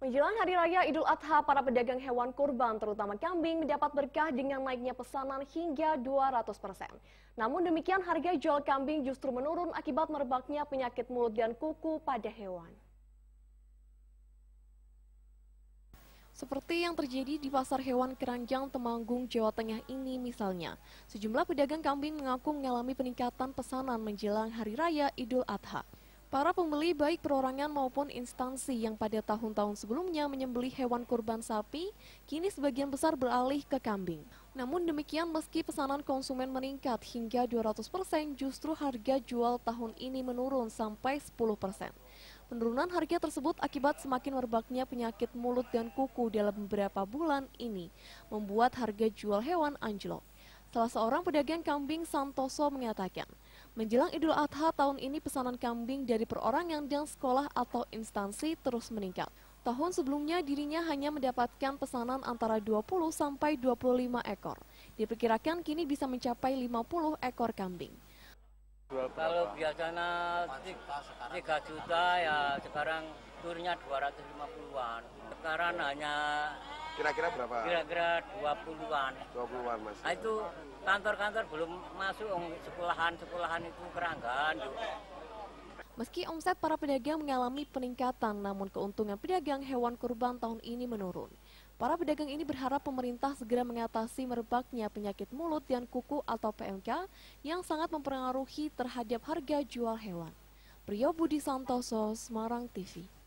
Menjelang Hari Raya Idul Adha, para pedagang hewan kurban terutama kambing mendapat berkah dengan naiknya pesanan hingga 200%. Namun demikian harga jual kambing justru menurun akibat merebaknya penyakit mulut dan kuku pada hewan. Seperti yang terjadi di pasar hewan Keranjang, Temanggung, Jawa Tengah ini misalnya. Sejumlah pedagang kambing mengaku mengalami peningkatan pesanan menjelang Hari Raya Idul Adha. Para pembeli baik perorangan maupun instansi yang pada tahun-tahun sebelumnya menyembeli hewan kurban sapi, kini sebagian besar beralih ke kambing. Namun demikian meski pesanan konsumen meningkat hingga 200%, persen justru harga jual tahun ini menurun sampai 10%. persen. Penurunan harga tersebut akibat semakin merebaknya penyakit mulut dan kuku dalam beberapa bulan ini, membuat harga jual hewan anjlok. Salah seorang pedagang kambing Santoso mengatakan, Menjelang Idul Adha tahun ini pesanan kambing dari perorangan dan sekolah atau instansi terus meningkat. Tahun sebelumnya dirinya hanya mendapatkan pesanan antara 20 sampai 25 ekor. Diperkirakan kini bisa mencapai 50 ekor kambing. Kalau biasanya 3 juta ya sekarang turnya 250-an. Sekarang hanya Kira-kira berapa? Kira-kira 20-an. 20-an Mas. Nah, itu kantor-kantor belum masuk sekolahan-sekolahan itu keranggan Meski omset para pedagang mengalami peningkatan, namun keuntungan pedagang hewan kurban tahun ini menurun. Para pedagang ini berharap pemerintah segera mengatasi merebaknya penyakit mulut dan kuku atau PMK yang sangat mempengaruhi terhadap harga jual hewan. Priyo Budi Santoso, Semarang TV.